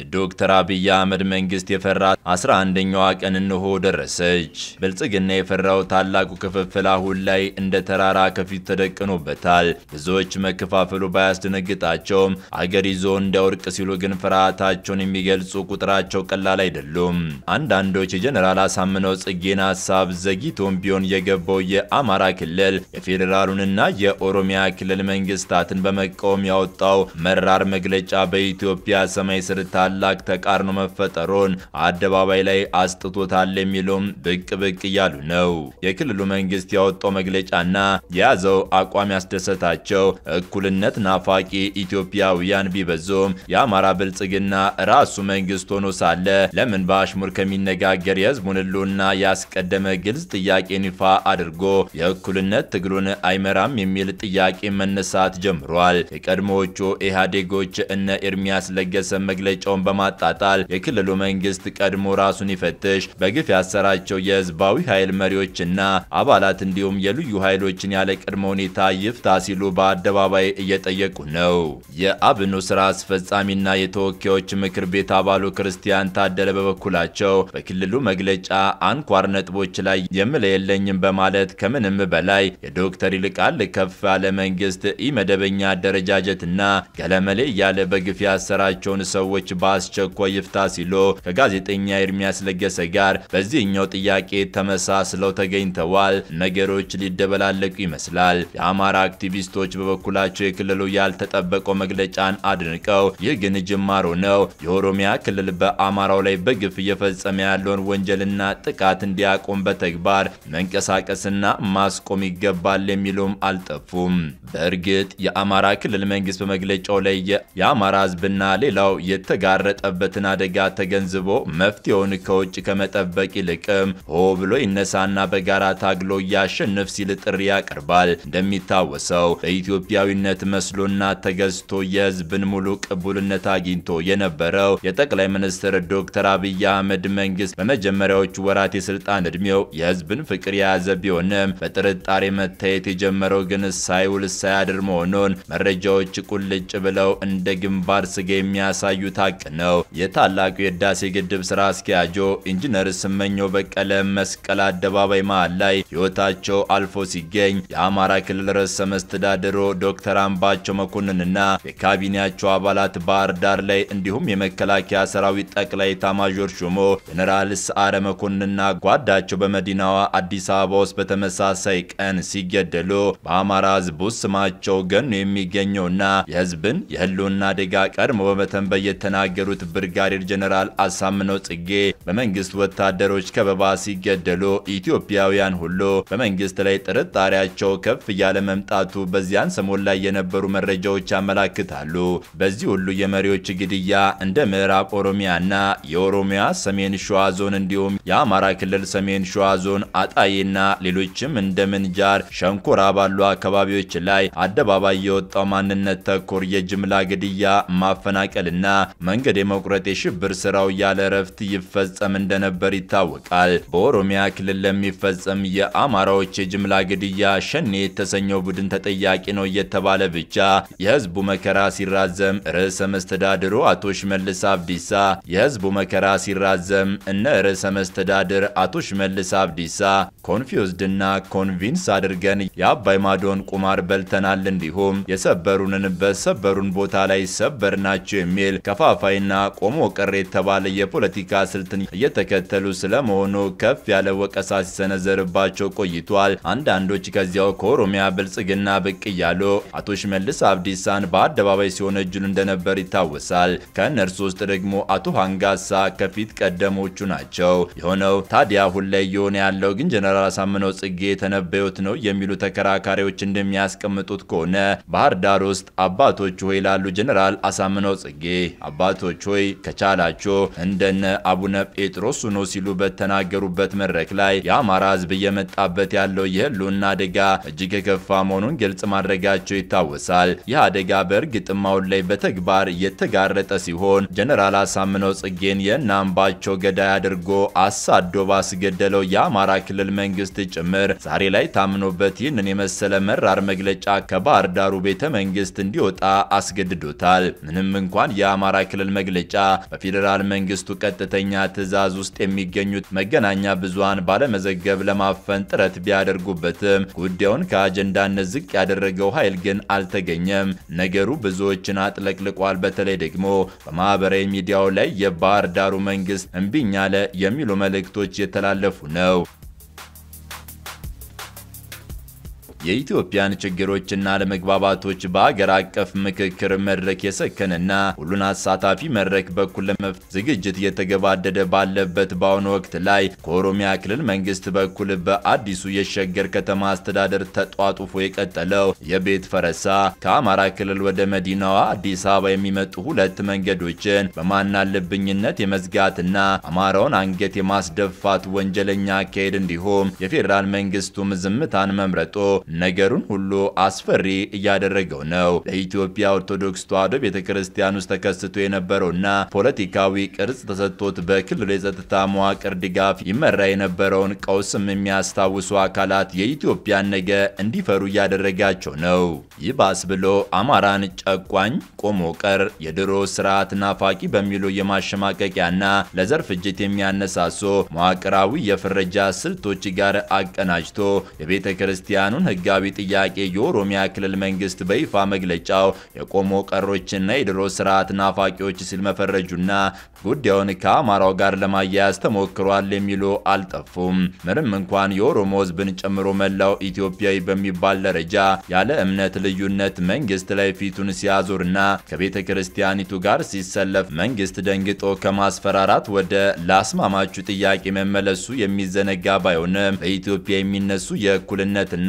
የዶክተር አብይ አህመድ መንግስት የፈራ 11ኛዋ ቀን እንሆ ደረሰች። ብልጽግና የፈራው ታላቁ ክፍፍል አሁን ላይ እንደ ተራራ ከፊት ተደቅኖበታል። ብዙዎች መከፋፈሉ ባያስደነግጣቸውም አገር ይዞ እንዳውርቅ ሲሉ ግን ፍርሃታቸውን የሚገልጹ ቁጥራቸው ቀላል አይደሉም። አንዳንዶች የጀኔራል አሳምነው ጽጌን ሀሳብ ዘግይቶም ቢሆን የገባው የአማራ ክልል የፌዴራሉንና የኦሮሚያ ክልል መንግስታትን በመቃወም ያወጣው መራር መግለጫ በኢትዮጵያ ሰማይ ስርታ ታላቅ ተቃርኖ መፈጠሩን አደባባይ ላይ አስጥቶታል የሚሉም ብቅ ብቅ እያሉ ነው። የክልሉ መንግስት ያወጣው መግለጫና የያዘው አቋም ያስደሰታቸው እኩልነት ናፋቂ ኢትዮጵያውያን ቢበዙም የአማራ ብልጽግና ራሱ መንግስት ሆኖ ሳለ ለምን በአሽሙር ከሚነጋገር የህዝቡን ህልውና ያስቀደመ ግልጽ ጥያቄን ይፋ አድርጎ የእኩልነት ትግሉን አይመራም የሚል ጥያቄ መነሳት ጀምሯል። የቀድሞዎቹ ኢህአዴጎች እነ ኤርሚያስ ለገሰ መግለጫ መግለጫውን በማጣጣል የክልሉ መንግስት ቀድሞ ራሱን ይፈትሽ፣ በግፍ ያሰራቸው የህዝባዊ ኃይል መሪዎችና አባላት እንዲሁም የልዩ ኃይሎችን ያለ ቅድመ ሁኔታ ይፍታ ሲሉ በአደባባይ እየጠየቁ ነው። የአብኑ ስራ አስፈጻሚና የተወካዮች ምክር ቤት አባሉ ክርስቲያን ታደለ በበኩላቸው በክልሉ መግለጫ አንኳር ነጥቦች ላይ የምለ የለኝም በማለት ከምንም በላይ የዶክተር ይልቃል ከፍ ያለ መንግስት ኢመደበኛ አደረጃጀትና ገለመሌ እያለ በግፍ ያሰራቸውን ሰዎች በአስቸኳይ ይፍታ ሲሉ ከጋዜጠኛ ኤርሚያስ ለገሰ ጋር በዚህኛው ጥያቄ ተመሳስለው ተገኝተዋል። ነገሮች ሊደበላለቁ ይመስላል። የአማራ አክቲቪስቶች በበኩላቸው የክልሉ ያልተጠበቀው መግለጫን አድንቀው ይህ ግን ጅማሮ ነው፣ የኦሮሚያ ክልል በአማራው ላይ በግፍ እየፈጸመ ያለውን ወንጀልና ጥቃት እንዲያቆም በተግባር መንቀሳቀስና ማስቆም ይገባል የሚሉም አልጠፉም። በእርግጥ የአማራ ክልል መንግስት በመግለጫው ላይ የአማራ ህዝብና ሌላው የተጋ የተጋረጠበትን አደጋ ተገንዝቦ መፍትሄውን ከውጭ ከመጠበቅ ይልቅም ሆ ብሎ ይነሳና በጋራ ታግሎ እያሸንፍ ሲል ጥሪ ያቀርባል። እንደሚታወሰው በኢትዮጵያዊነት መስሎና ተገዝቶ የህዝብን ሙሉ ቅቡልነት አግኝቶ የነበረው የጠቅላይ ሚኒስትር ዶክተር አብይ አህመድ መንግስት በመጀመሪያዎቹ ወራት የስልጣን እድሜው የህዝብን ፍቅር የያዘ ቢሆንም በጥርጣሬ መታየት የጀመረው ግን ሳይውል ሳያድር መሆኑን መረጃዎች ቁልጭ ብለው እንደ ግንባር ስጋ የሚያሳዩት ሀቅ ነው። የታላቁ የህዳሴ ግድብ ስራ አስኪያጆ ኢንጂነር ስመኘው በቀለ መስቀል አደባባይ መሃል ላይ ህይወታቸው አልፎ ሲገኝ የአማራ ክልል ርዕሰ መስተዳድሩ ዶክተር አምባቸው መኮንንና የካቢኔያቸው አባላት ባህር ዳር ላይ እንዲሁም የመከላከያ ሰራዊት ጠቅላይ ታማዦር ሹሞ ጀነራል ሰዓረ መኮንንና ጓዳቸው በመዲናዋ አዲስ አበባ ውስጥ በተመሳሳይ ቀን ሲገደሉ በአማራ ህዝቡ ስማቸው ገኖ የሚገኘውና የህዝብን የህልውና አደጋ ቀድሞ በመተንበይ የተናገ የተናገሩት ብርጋዴር ጀነራል አሳምነው ጽጌ በመንግስት ወታደሮች ከበባ ሲገደሉ ኢትዮጵያውያን ሁሉ በመንግስት ላይ ጥርጣሬያቸው ከፍ እያለ መምጣቱ በዚያን ሰሞን ላይ የነበሩ መረጃዎች ያመላክታሉ። በዚህ ሁሉ የመሪዎች ግድያ እንደ ምዕራብ ኦሮሚያና የኦሮሚያ ሰሜን ሸዋ ዞን እንዲሁም የአማራ ክልል ሰሜን ሸዋ ዞን አጣይና ሌሎችም እንደ ምንጃር፣ ሸንኮራ ባሉ አካባቢዎች ላይ አደባባይ የወጣው ማንነት ተኮር የጅምላ ግድያ ማፈናቀልና መንገድ የመቁረጥ የሽብር ስራው ያለ እረፍት ይፈጸም እንደነበር ይታወቃል። በኦሮሚያ ክልል ለሚፈጸም የአማራዎች የጅምላ ግድያ ሸኔ የተሰኘው ቡድን ተጠያቂ ነው እየተባለ ብቻ የህዝቡ መከራ ሲራዘም ርዕሰ መስተዳድሩ አቶ ሽመልስ አብዲሳ የህዝቡ መከራ ሲራዘም እነ ርዕሰ መስተዳድር አቶ ሽመልስ አብዲሳ ኮንፊውዝድና ኮንቪንስ አድርገን የአባይ ማዶን ቁማር በልተናል፣ እንዲሁም የሰበሩንን በሰበሩን ቦታ ላይ ሰበር ናቸው የሚል ከፋፋ አካፋይና ቆሞ ቀር የተባለ የፖለቲካ ስልትን እየተከተሉ ስለመሆኑ ከፍ ያለ ወቀሳ ሲሰነዘርባቸው ቆይቷል። አንዳንዶች ከዚያው ከኦሮሚያ ብልጽግና ብቅ እያሉ አቶ ሽመልስ አብዲሳን በአደባባይ ሲወነጅሉ እንደነበር ይታወሳል። ከእነርሱ ውስጥ ደግሞ አቶ ሃንጋሳ ከፊት ቀደሞቹ ናቸው። የሆነው ታዲያ አሁን ላይ እየሆነ ያለው ግን ጀነራል አሳምነው ጽጌ የተነበዩት ነው የሚሉ ተከራካሪዎች እንደሚያስቀምጡት ከሆነ ባህር ዳር ውስጥ አባቶች ሆይ ይላሉ ጀነራል አሳምነው ጽጌ አባ አባቶች ሆይ ከቻላችሁ እንደነ አቡነ ጴጥሮስ ኖ ሲሉ በተናገሩበት መድረክ ላይ የአማራ ህዝብ እየመጣበት ያለው የህልውና አደጋ እጅግ የከፋ መሆኑን ግልጽ ማድረጋቸው ይታወሳል። ይህ አደጋ በእርግጥም አሁን ላይ በተግባር እየተጋረጠ ሲሆን ጀነራል አሳምነው ጽጌን የእናምባቸው ገዳይ አድርጎ አሳዶ ባስገደለው የአማራ ክልል መንግስት ጭምር ዛሬ ላይ ታምኖበት ይህንን የመሰለ መራር መግለጫ ከባህር ዳሩ ቤተ መንግስት እንዲወጣ አስገድዶታል። ምንም እንኳን የአማራ ክልል ክልል መግለጫ በፌዴራል መንግስቱ ቀጥተኛ ትዕዛዝ ውስጥ የሚገኙት መገናኛ ብዙሃን ባለመዘገብ ለማፈን ጥረት ቢያደርጉበትም ጉዳዩን ከአጀንዳነት ዝቅ ያደረገው ኃይል ግን አልተገኘም። ነገሩ ብዙዎችን አጥለቅልቋል። በተለይ ደግሞ በማህበራዊ ሚዲያው ላይ የባህር ዳሩ መንግስት እምቢኝ የሚሉ መልእክቶች የተላለፉ ነው። የኢትዮጵያን ችግሮችና አለመግባባቶች በአገር አቀፍ ምክክር መድረክ የሰከነና ሁሉን አሳታፊ መድረክ በኩል ለመፍት ዝግጅት እየተገባደደ ባለበት በአሁኑ ወቅት ላይ ከኦሮሚያ ክልል መንግስት በኩል በአዲሱ የሸገር ከተማ አስተዳደር ተጧጡፎ የቀጠለው የቤት ፈረሳ ከአማራ ክልል ወደ መዲናዋ አዲስ አበባ የሚመጡ ሁለት መንገዶችን በማናለብኝነት የመዝጋትና አማራውን አንገት የማስደፋት ወንጀለኛ አካሄድ እንዲሁም የፌዴራል መንግስቱም ዝምታን መምረጦ ነገሩን ሁሉ አስፈሪ እያደረገው ነው። ለኢትዮጵያ ኦርቶዶክስ ተዋሕዶ ቤተ ክርስቲያን ውስጥ ተከስቶ የነበረውና ፖለቲካዊ ቅርጽ ተሰጥቶት በክልሉ የጸጥታ መዋቅር ድጋፍ ይመራ የነበረውን ቀውስም የሚያስታውሱ አካላት የኢትዮጵያን ነገ እንዲፈሩ እያደረጋቸው ነው። ይባስ ብሎ አማራን ጨቋኝ፣ ቆሞ ቀር፣ የድሮ ስርዓት ናፋቂ በሚሉ የማሸማቀቂያና ለዘር ፍጅት የሚያነሳሶ መዋቅራዊ የፍረጃ ስልቶች ጋር አቀናጅቶ የቤተ ክርስቲያኑን ህግ ህጋዊ ጥያቄ የኦሮሚያ ክልል መንግስት በይፋ መግለጫው የቆሞ ቀሮችና የድሮ ስርዓት ናፋቂዎች ሲል መፈረጁና ጉዳዩን ከአማራው ጋር ለማያያዝ ተሞክሯል የሚሉ አልጠፉም። ምንም እንኳን የኦሮሞ ህዝብን ጨምሮ መላው ኢትዮጵያዊ በሚባል ደረጃ ያለ እምነት ልዩነት መንግስት ላይ ፊቱን ሲያዞርና ከቤተ ክርስቲያኒቱ ጋር ሲሰለፍ መንግስት ደንግጦ ከማስፈራራት ወደ ላስማማቹ ጥያቄ መመለሱ የሚዘነጋ ባይሆንም በኢትዮጵያ የሚነሱ የእኩልነትና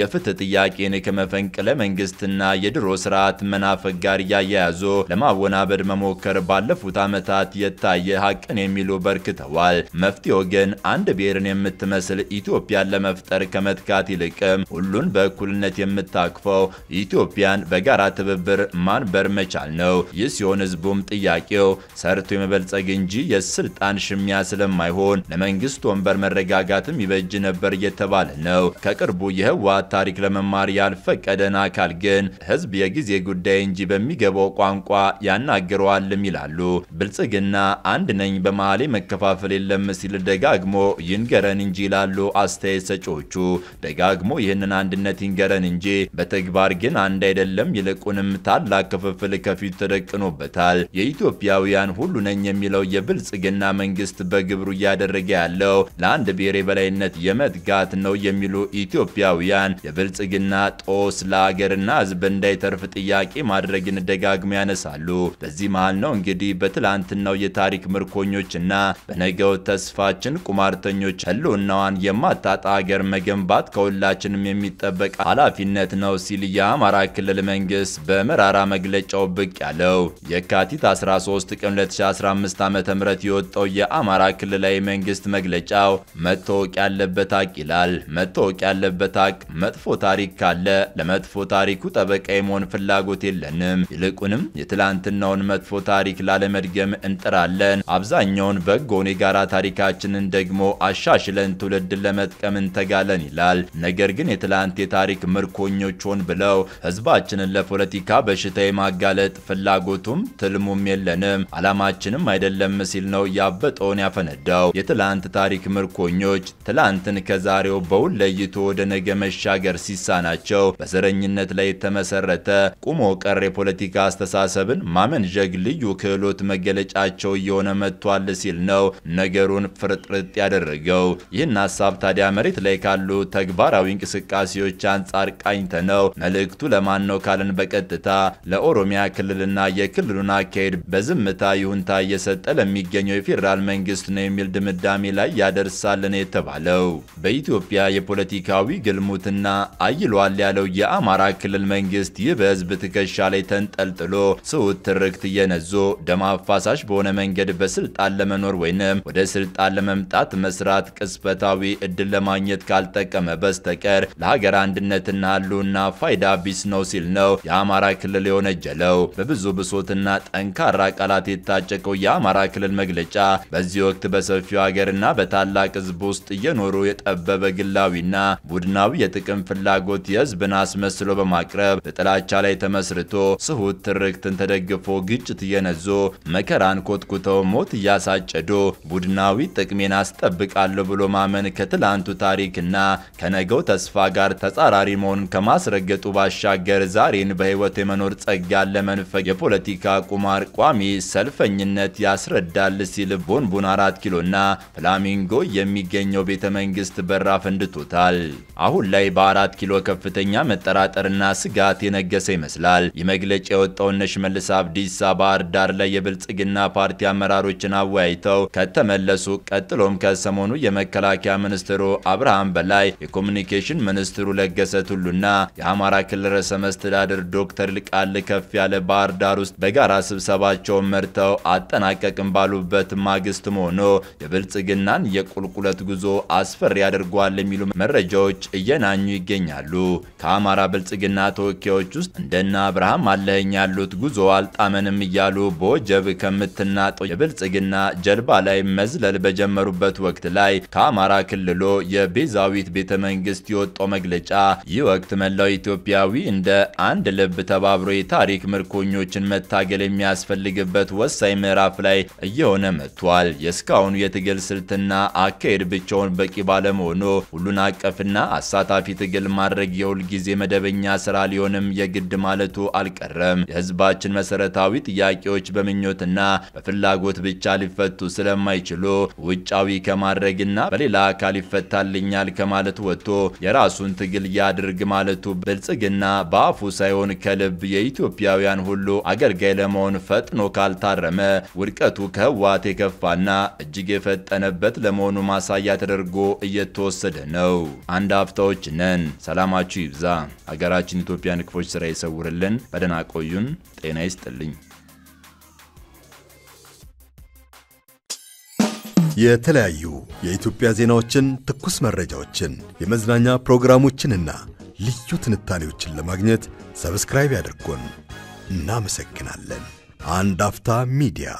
የፍትህ ጥያቄን ከመፈንቅለ መንግስትና የድሮ ስርዓት መናፈቅ ጋር እያያያዙ ለማወናበድ መሞከር ባለፉት ዓመታት የታየ ሀቅን የሚሉ በርክተዋል። መፍትሄው ግን አንድ ብሔርን የምትመስል ኢትዮጵያን ለመፍጠር ከመትካት ይልቅም ሁሉን በእኩልነት የምታቅፈው ኢትዮጵያን በጋራ ትብብር ማንበር መቻል ነው። ይህ ሲሆን ህዝቡም ጥያቄው ሰርቶ የመበልጸግ እንጂ የስልጣን ሽሚያ ስለማይሆን ለመንግስት ወንበር መረጋጋትም ይበጅ ነበር እየተባለ ነው። ከቅርቡ የህዋ ስርዓት ታሪክ ለመማር ያልፈቀደን አካል ግን ህዝብ የጊዜ ጉዳይ እንጂ በሚገባው ቋንቋ ያናግረዋልም ይላሉ። ብልጽግና አንድ ነኝ በመሀሌ መከፋፈል የለም ሲል ደጋግሞ ይንገረን እንጂ ይላሉ አስተያየት ሰጪዎቹ። ደጋግሞ ይህንን አንድነት ይንገረን እንጂ በተግባር ግን አንድ አይደለም። ይልቁንም ታላቅ ክፍፍል ከፊቱ ተደቅኖበታል። የኢትዮጵያውያን ሁሉ ነኝ የሚለው የብልጽግና መንግስት በግብሩ እያደረገ ያለው ለአንድ ብሔር የበላይነት የመትጋት ነው የሚሉ ኢትዮጵያውያን ምሁራን የብልጽግና ጦስ ለአገርና ህዝብ እንዳይተርፍ ጥያቄ ማድረግን ደጋግሞ ያነሳሉ። በዚህ መሃል ነው እንግዲህ በትላንትናው የታሪክ ምርኮኞችና በነገው ተስፋችን ቁማርተኞች ህልውናዋን የማታጣ አገር መገንባት ከሁላችንም የሚጠበቅ ኃላፊነት ነው ሲል የአማራ ክልል መንግስት በመራራ መግለጫው ብቅ ያለው የካቲት 13 ቀን 2015 ዓ ም የወጣው የአማራ ክልላዊ መንግስት መግለጫው መታወቅ ያለበት ሀቅ ይላል። መታወቅ ያለበት ሀቅ መጥፎ ታሪክ ካለ ለመጥፎ ታሪኩ ጠበቃ የመሆን ፍላጎት የለንም። ይልቁንም የትላንትናውን መጥፎ ታሪክ ላለመድገም እንጥራለን። አብዛኛውን በጎን የጋራ ታሪካችንን ደግሞ አሻሽለን ትውልድን ለመጥቀም እንተጋለን ይላል። ነገር ግን የትላንት የታሪክ ምርኮኞች ሆን ብለው ህዝባችንን ለፖለቲካ በሽታ የማጋለጥ ፍላጎቱም ትልሙም የለንም፣ አላማችንም አይደለም ሲል ነው ያበጠውን ያፈነዳው። የትላንት ታሪክ ምርኮኞች ትላንትን ከዛሬው በውል ለይቶ ወደ ነገ መሻ ማሻገር ሲሳናቸው በዘረኝነት ላይ የተመሰረተ ቁሞ ቀር የፖለቲካ አስተሳሰብን ማመንዠግ ልዩ ክህሎት መገለጫቸው እየሆነ መጥቷል ሲል ነው ነገሩን ፍርጥርጥ ያደረገው። ይህን ሀሳብ ታዲያ መሬት ላይ ካሉ ተግባራዊ እንቅስቃሴዎች አንጻር ነው። መልእክቱ ለማን ነው ካልን በቀጥታ ለኦሮሚያ ክልልና የክልሉን አካሄድ በዝምታ ይሁንታ እየሰጠ ለሚገኘው የፌዴራል መንግስት ነው የሚል ድምዳሜ ላይ ያደርሳልን የተባለው በኢትዮጵያ የፖለቲካዊ ግልሙት አይሏልና አይሏል ያለው የአማራ ክልል መንግስት ይህ በህዝብ ትከሻ ላይ ተንጠልጥሎ ስሁት ትርክት እየነዞ ደም አፋሳሽ በሆነ መንገድ በስልጣን ለመኖር ወይንም ወደ ስልጣን ለመምጣት መስራት ቅስፈታዊ እድል ለማግኘት ካልጠቀመ በስተቀር ለሀገር አንድነትና ህልውና ፋይዳ ቢስ ነው ሲል ነው የአማራ ክልል የወነጀለው። በብዙ ብሶትና ጠንካራ ቃላት የታጨቀው የአማራ ክልል መግለጫ በዚህ ወቅት በሰፊው ሀገርና በታላቅ ህዝብ ውስጥ እየኖሩ የጠበበ ግላዊና ቡድናዊ የጥቅ የጥቅም ፍላጎት የህዝብን አስመስሎ በማቅረብ በጥላቻ ላይ ተመስርቶ ስሁት ትርክትን ተደግፎ ግጭት እየነዞ መከራን ኮትኩተው ሞት እያሳጨዶ ቡድናዊ ጥቅሜን አስጠብቃለሁ ብሎ ማመን ከትላንቱ ታሪክና ከነገው ተስፋ ጋር ተጻራሪ መሆኑን ከማስረገጡ ባሻገር ዛሬን በህይወት የመኖር ጸጋን ለመንፈግ የፖለቲካ ቁማር ቋሚ ሰልፈኝነት ያስረዳል ሲል ቡንቡን አራት ኪሎና ፍላሚንጎ የሚገኘው ቤተ መንግስት በራፍ እንድቶታል። አሁን ላይ በአራት ኪሎ ከፍተኛ መጠራጠርና ስጋት የነገሰ ይመስላል። ይህ መግለጫ የወጣው እነ ሽመልስ አብዲሳ ባህር ዳር ላይ የብልጽግና ፓርቲ አመራሮችን አወያይተው ከተመለሱ ቀጥሎም ከሰሞኑ የመከላከያ ሚኒስትሩ አብርሃም በላይ የኮሚኒኬሽን ሚኒስትሩ ለገሰ ቱሉና የአማራ ክልል ርዕሰ መስተዳድር ዶክተር ልቃል ከፍ ያለ ባህር ዳር ውስጥ በጋራ ስብሰባቸውን መርተው አጠናቀቅም ባሉበት ማግስት መሆኑ የብልጽግናን የቁልቁለት ጉዞ አስፈሪ አድርጓል የሚሉ መረጃዎች እየናኙ እየተገናኙ ይገኛሉ። ከአማራ ብልጽግና ተወካዮች ውስጥ እንደና አብርሃም አለኸኝ ያሉት ጉዞ አልጣመንም እያሉ በወጀብ ከምትናጠው የብልጽግና ጀልባ ላይ መዝለል በጀመሩበት ወቅት ላይ ከአማራ ክልሎ የቤዛዊት ቤተ መንግስት የወጣው መግለጫ ይህ ወቅት መላው ኢትዮጵያዊ እንደ አንድ ልብ ተባብሮ የታሪክ ምርኮኞችን መታገል የሚያስፈልግበት ወሳኝ ምዕራፍ ላይ እየሆነ መጥቷል። የእስካሁኑ የትግል ስልትና አካሄድ ብቻውን በቂ ባለመሆኑ ሁሉን አቀፍና አሳታፊ ትግል ማድረግ ጊዜ መደበኛ ስራ ሊሆንም የግድ ማለቱ አልቀረም። የህዝባችን መሰረታዊ ጥያቄዎች በምኞትና በፍላጎት ብቻ ሊፈቱ ስለማይችሉ ውጫዊ ከማድረግና በሌላ አካል ይፈታልኛል ከማለት ወጥቶ የራሱን ትግል ያድርግ ማለቱ ብልጽግና በአፉ ሳይሆን ከልብ የኢትዮጵያውያን ሁሉ አገልጋይ ለመሆን ፈጥኖ ካልታረመ ውድቀቱ ከህወሓት የከፋና እጅግ የፈጠነበት ለመሆኑ ማሳያ ተደርጎ እየተወሰደ ነው። አንድ አፍታዎችና ነን። ሰላማችሁ ይብዛ። ሀገራችን ኢትዮጵያን ክፎች ስራ ይሰውርልን። በደህና ቆዩን። ጤና ይስጥልኝ። የተለያዩ የኢትዮጵያ ዜናዎችን፣ ትኩስ መረጃዎችን፣ የመዝናኛ ፕሮግራሞችንና ልዩ ትንታኔዎችን ለማግኘት ሰብስክራይብ ያድርጎን። እናመሰግናለን። አንድ አፍታ ሚዲያ